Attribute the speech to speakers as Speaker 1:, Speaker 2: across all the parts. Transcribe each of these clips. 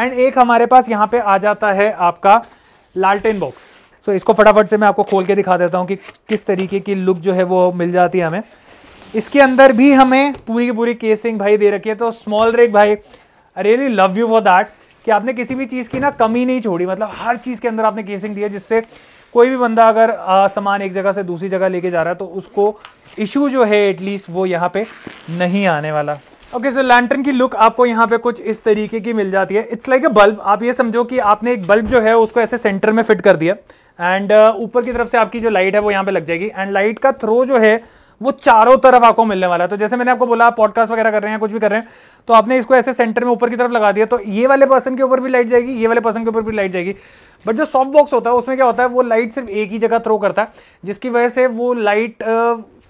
Speaker 1: and एक हमारे पास यहाँ पे आ जाता है आपका लालटेन बॉक्स सो so, इसको फटाफट से मैं आपको खोल के दिखा देता हूँ कि किस तरीके की लुक जो है वो मिल जाती है हमें इसके अंदर भी हमें पूरी की पूरी केसिंग भाई दे रखी है तो स्मॉल रेक भाई I really love you for that कि आपने किसी भी चीज़ की ना कमी नहीं छोड़ी मतलब हर चीज़ के अंदर आपने केसिंग दी है जिससे कोई भी बंदा अगर सामान एक जगह से दूसरी जगह लेके जा रहा है तो उसको इशू जो है एटलीस्ट वो यहाँ पे नहीं आने वाला ओके सो लैंटर्न की लुक आपको यहाँ पे कुछ इस तरीके की मिल जाती है इट्स लाइक अ बल्ब आप ये समझो कि आपने एक बल्ब जो है उसको ऐसे सेंटर में फिट कर दिया एंड uh, ऊपर uh, की तरफ से आपकी जो लाइट है वो यहाँ पे लग जाएगी एंड लाइट का थ्रो जो है वो चारों तरफ आपको मिलने वाला है तो जैसे मैंने आपको बोला आप पॉडकास्ट वगैरह कर रहे हैं कुछ भी कर रहे हैं तो आपने इसको ऐसे सेंटर में ऊपर की तरफ लगा दिया तो ये वाले पर्सन के ऊपर भी लाइट जाएगी ये वाले पर्सन के ऊपर भी लाइट जाएगी बट जो सॉफ्ट बॉक्स होता है उसमें क्या होता है वो लाइट सिर्फ एक ही जगह थ्रो करता है जिसकी वजह से वो लाइट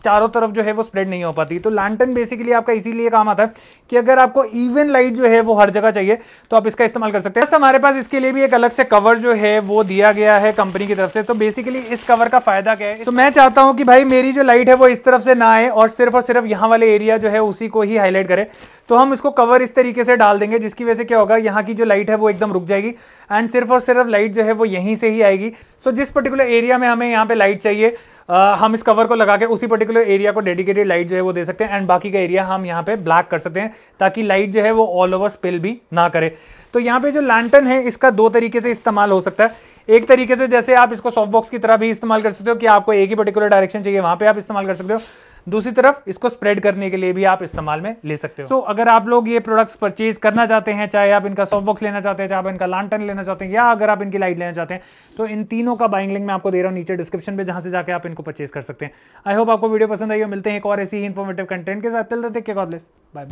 Speaker 1: चारों तरफ जो है वो स्प्रेड नहीं हो पाती तो लैंटन बेसिकली आपका इसीलिए काम आता है कि अगर आपको इवन लाइट जो है वो हर जगह चाहिए तो आप इसका इस्तेमाल कर सकते हैं हमारे पास इसके लिए भी एक अलग से कवर जो है वो दिया गया है कंपनी की तरफ से तो बेसिकली इस कवर का फायदा क्या है तो मैं चाहता हूं कि भाई मेरी जो लाइट है वो इस तरफ से ना आए और सिर्फ और सिर्फ यहाँ वाले एरिया जो है उसी को ही हाईलाइट करे तो हम इसको कवर इस तरीके से डाल देंगे जिसकी वजह से क्या होगा यहाँ की जो लाइट है वो एकदम रुक जाएगी एंड सिर्फ और सिर्फ लाइट जो है वो यहीं से ही आएगी सो so, जिस पर्टिकुलर एरिया में हमें यहाँ पे लाइट चाहिए आ, हम इस कवर को लगा के उसी पर्टिकुलर एरिया को डेडिकेटेड लाइट जो है वो दे सकते हैं एंड बाकी का एरिया हम यहाँ पे ब्लैक कर सकते हैं ताकि लाइट जो है वो ऑल ओवर स्पिल भी ना करे तो यहाँ पे जो लैंटन है इसका दो तरीके से इस्तेमाल हो सकता है एक तरीके से जैसे आप इसको सॉफ्ट बॉक्स की तरह भी इस्तेमाल कर सकते हो कि आपको एक ही पर्टिकुलर डायरेक्शन चाहिए वहाँ पे आप इस्तेमाल कर सकते हो दूसरी तरफ इसको स्प्रेड करने के लिए भी आप इस्तेमाल में ले सकते हो सो so, अगर आप लोग ये प्रोडक्ट्स परचेज करना चाहते हैं चाहे आप इनका सॉफ्ट बॉक्स लेना चाहते हैं चाहे आप इनका लांटन लेना चाहते हैं या अगर आप इनकी लाइट लेना चाहते हैं तो इन तीनों का बाइंग लिंक मैं आपको दे रहा हूँ नीचे डिस्क्रिप्शन में जहां से जाकर आप इनको परचेज कर सकते हैं आई होप आपको वीडियो पसंद आई मिलते हैं एक और ऐसी ही इन्फॉर्मेटिव कंटेंट के साथ बाय बाय